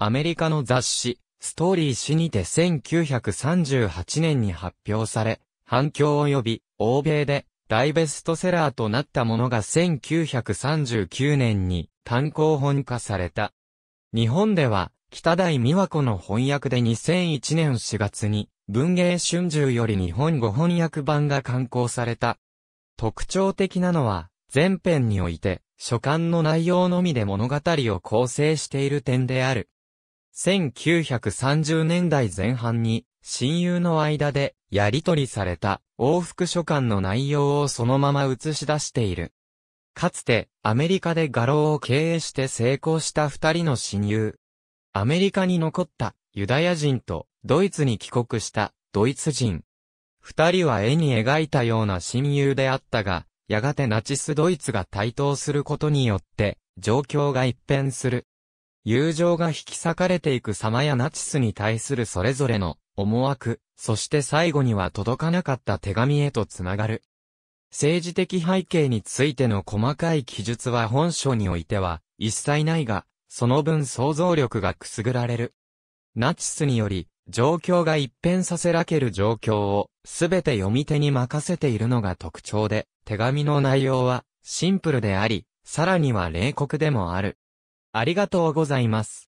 アメリカの雑誌、ストーリー誌にて1938年に発表され、反響及び、欧米で大ベストセラーとなったものが1939年に単行本化された。日本では、北大美和子の翻訳で2001年4月に、文芸春秋より日本語翻訳版が刊行された。特徴的なのは、前編において、書簡の内容のみで物語を構成している点である。1930年代前半に、親友の間で、やり取りされた、往復書簡の内容をそのまま映し出している。かつて、アメリカで画廊を経営して成功した二人の親友。アメリカに残ったユダヤ人とドイツに帰国したドイツ人。二人は絵に描いたような親友であったが、やがてナチスドイツが台頭することによって状況が一変する。友情が引き裂かれていく様やナチスに対するそれぞれの思惑、そして最後には届かなかった手紙へとつながる。政治的背景についての細かい記述は本書においては一切ないが、その分想像力がくすぐられる。ナチスにより、状況が一変させらける状況を、すべて読み手に任せているのが特徴で、手紙の内容は、シンプルであり、さらには冷酷でもある。ありがとうございます。